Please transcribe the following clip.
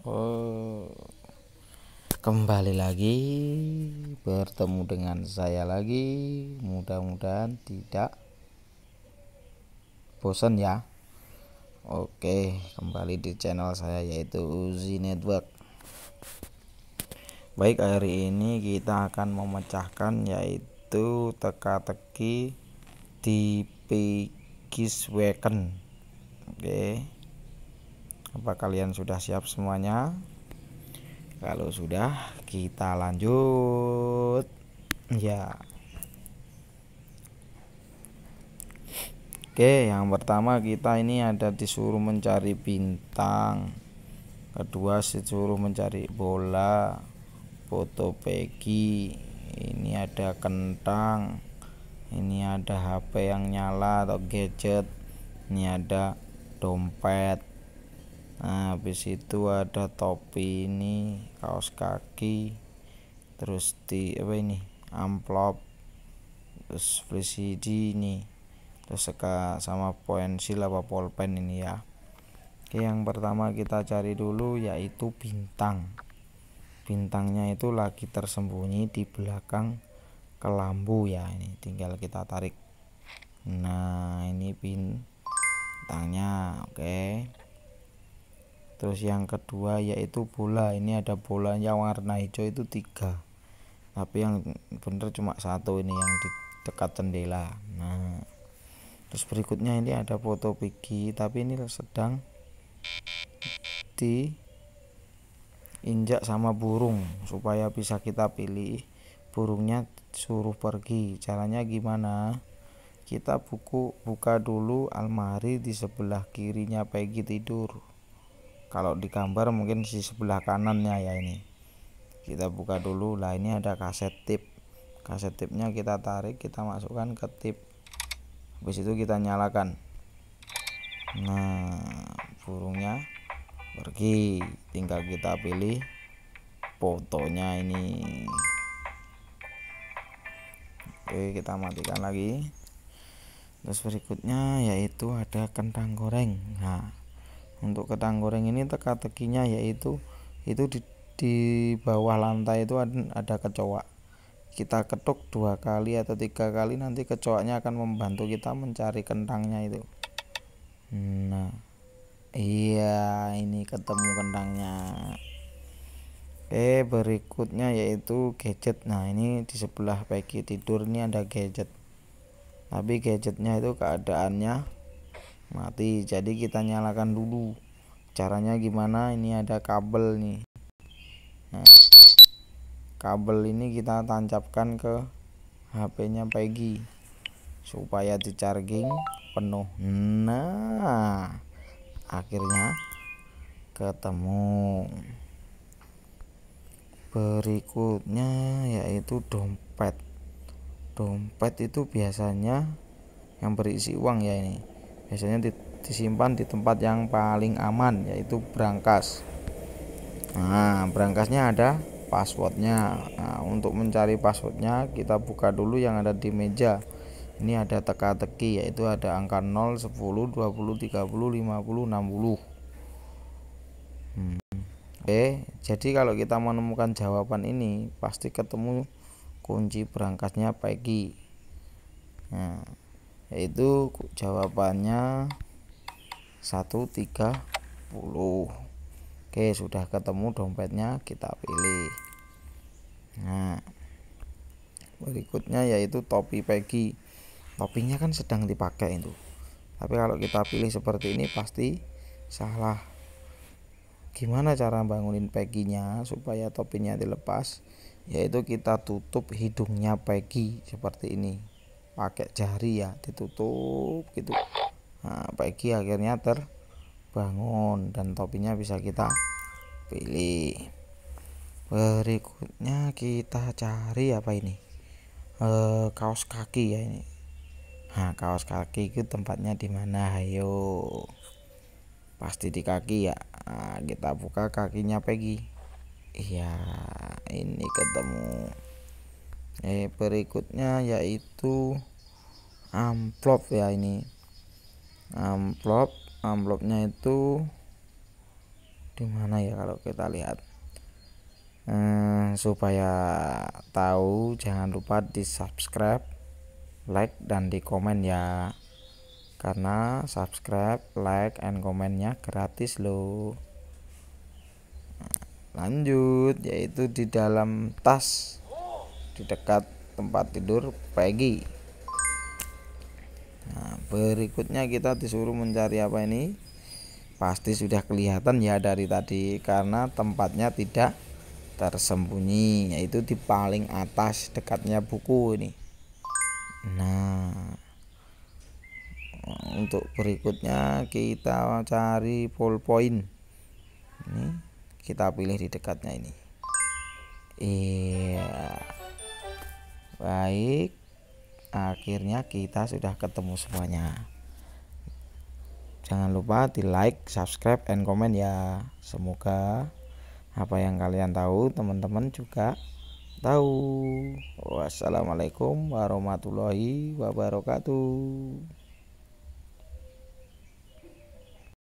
Oh. Kembali lagi bertemu dengan saya lagi. Mudah-mudahan tidak bosan ya. Oke, kembali di channel saya yaitu Uzi Network. Baik, hari ini kita akan memecahkan yaitu teka-teki di Piggy's weekend Oke. Okay apa kalian sudah siap semuanya kalau sudah kita lanjut ya oke yang pertama kita ini ada disuruh mencari bintang kedua disuruh mencari bola foto Peggy. ini ada kentang ini ada HP yang nyala atau gadget ini ada dompet nah, habis itu ada topi ini kaos kaki terus di apa ini amplop terus free CD ini terus sama pensil apa pulpen ini ya Oke yang pertama kita cari dulu yaitu bintang bintangnya itu lagi tersembunyi di belakang kelambu ya ini tinggal kita tarik nah ini bintangnya oke okay terus yang kedua yaitu bola ini ada bola yang warna hijau itu tiga tapi yang bener cuma satu ini yang di dekat jendela nah terus berikutnya ini ada foto Piggy tapi ini sedang di injak sama burung supaya bisa kita pilih burungnya suruh pergi caranya gimana kita buku buka dulu almari di sebelah kirinya Peggy tidur kalau di gambar mungkin di sebelah kanannya ya ini kita buka dulu lah ini ada kaset tip kaset tipnya kita tarik kita masukkan ke tip habis itu kita nyalakan nah burungnya pergi tinggal kita pilih fotonya ini oke kita matikan lagi terus berikutnya yaitu ada kentang goreng nah untuk ketang goreng ini teka-tekinya yaitu itu di, di bawah lantai itu ada, ada kecoa kita ketuk dua kali atau tiga kali nanti kecoaknya akan membantu kita mencari kentangnya itu nah iya ini ketemu kentangnya Eh berikutnya yaitu gadget nah ini di sebelah pagi tidur ini ada gadget tapi gadgetnya itu keadaannya mati jadi kita nyalakan dulu caranya gimana ini ada kabel nih nah, kabel ini kita tancapkan ke HP-nya Peggy supaya di charging penuh nah akhirnya ketemu berikutnya yaitu dompet dompet itu biasanya yang berisi uang ya ini biasanya disimpan di tempat yang paling aman yaitu brankas nah brankasnya ada passwordnya nah, untuk mencari passwordnya kita buka dulu yang ada di meja ini ada teka-teki yaitu ada angka 0 10 20 30 50 60 hmm. oke jadi kalau kita menemukan jawaban ini pasti ketemu kunci berangkasnya pagi. nah yaitu jawabannya 130 Oke sudah ketemu dompetnya kita pilih Nah berikutnya yaitu topi Peggy topinya kan sedang dipakai itu tapi kalau kita pilih seperti ini pasti salah gimana cara bangunin peginya supaya topinya dilepas yaitu kita tutup hidungnya Peggy seperti ini pakai jari ya ditutup gitu nah Peggy akhirnya terbangun dan topinya bisa kita pilih berikutnya kita cari apa ini e, kaos kaki ya ini nah kaos kaki itu tempatnya di mana ayo pasti di kaki ya nah, kita buka kakinya Peggy iya ini ketemu eh berikutnya yaitu amplop ya ini amplop amplopnya itu di mana ya kalau kita lihat hmm, supaya tahu jangan lupa di subscribe like dan di komen ya karena subscribe like and komennya gratis loh nah, lanjut yaitu di dalam tas di dekat tempat tidur Peggy nah, berikutnya kita disuruh mencari apa ini pasti sudah kelihatan ya dari tadi karena tempatnya tidak tersembunyi yaitu di paling atas dekatnya buku ini nah untuk berikutnya kita cari full point. ini kita pilih di dekatnya ini iya yeah. Baik, akhirnya kita sudah ketemu semuanya. Jangan lupa di like, subscribe, and comment ya. Semoga apa yang kalian tahu teman-teman juga tahu. Wassalamualaikum warahmatullahi wabarakatuh.